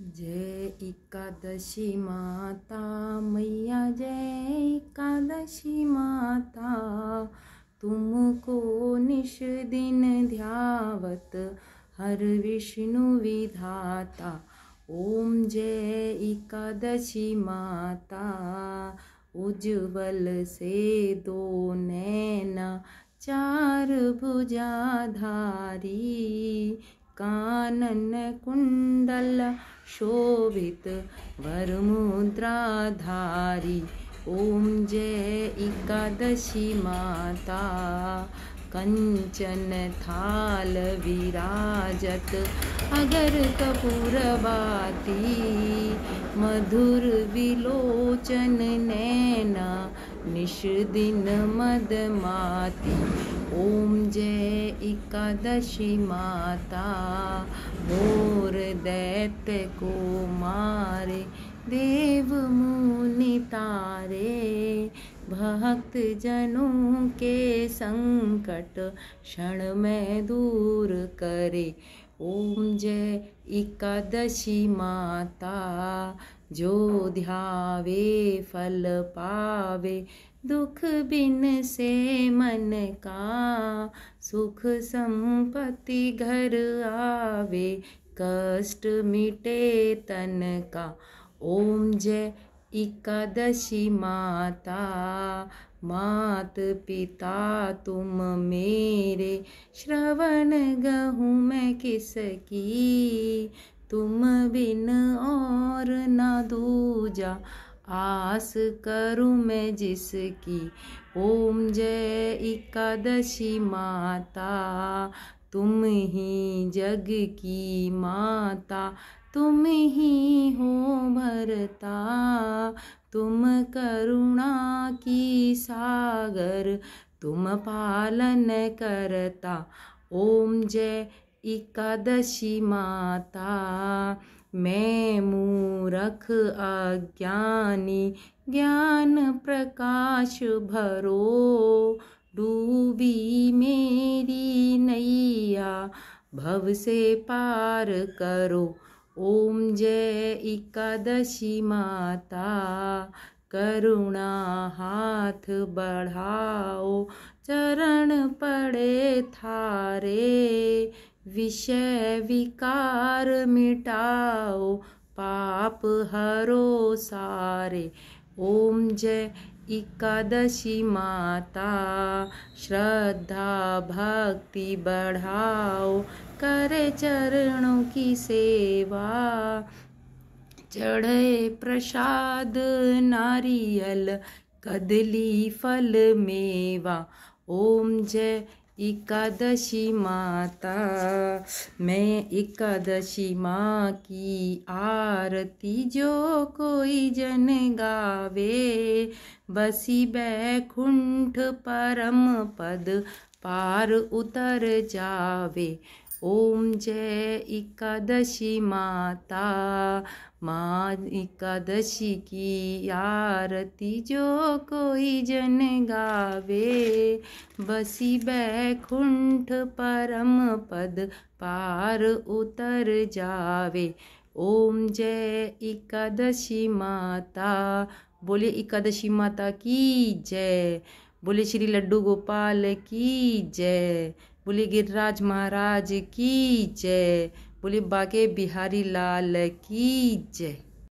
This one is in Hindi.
जय एकादशी माता मैया जय एकादशी माता तुमको निश दिन ध्यावत हर विष्णु विधाता ओम जय एकादशी माता उज्ज्वल से दो नैना चार भुजाधारी कानन कुंडल शोभित शोभितवरमुद्राधारी ॐ जय एकादशी माता थाल विराजत मधुर विलोचन नैना निषदिन मदमाति ओम जय एकादशी माता मोर दैत्य को मारे देव मुनि तारे भक्त जनों के संकट क्षण में दूर करे ओम जय एकादशी माता जो ध्यावे फल पावे दुख बिन से मन का सुख संपत्ति घर आवे कष्ट मिटे तन का ओम जय एकादशी माता मात पिता तुम मेरे श्रवण गहूँ मैं किसकी तुम बिन और और ना दूजा आस करूँ मैं जिसकी ओम जय एकादशी माता तुम ही जग की माता तुम ही हो भरता तुम करुणा की सागर तुम पालन करता ओम जय एकादशी माता मैं रख अज्ञानी ज्ञान प्रकाश भरो डूबी मेरी नैया भव से पार करो ओम जय एकादशी माता करुणा हाथ बढ़ाओ चरण पड़े थारे विषय विकार मिटाओ पाप हरो सारे ओम जय एकादशी माता श्रद्धा भक्ति बढ़ाओ करे चरणों की सेवा चढ़े प्रसाद नारियल कदली फल मेवा ओम जय एकादशी माता मैं एकादशी माँ की आरती जो कोई जन गावे बसी बैकुंठ परम पद पार उतर जावे ओम जय एकादशी माता माँ एकादशी की आरती जो कोई जन गावे बसी बैकुंठ परम पद पार उतर जावे ओम जय एकादशी माता बोले एकादशी माता की जय बोले श्री लड्डू गोपाल की जय बोले गिरिराज महाराज की जय बोले बागे बिहारी लाल की जय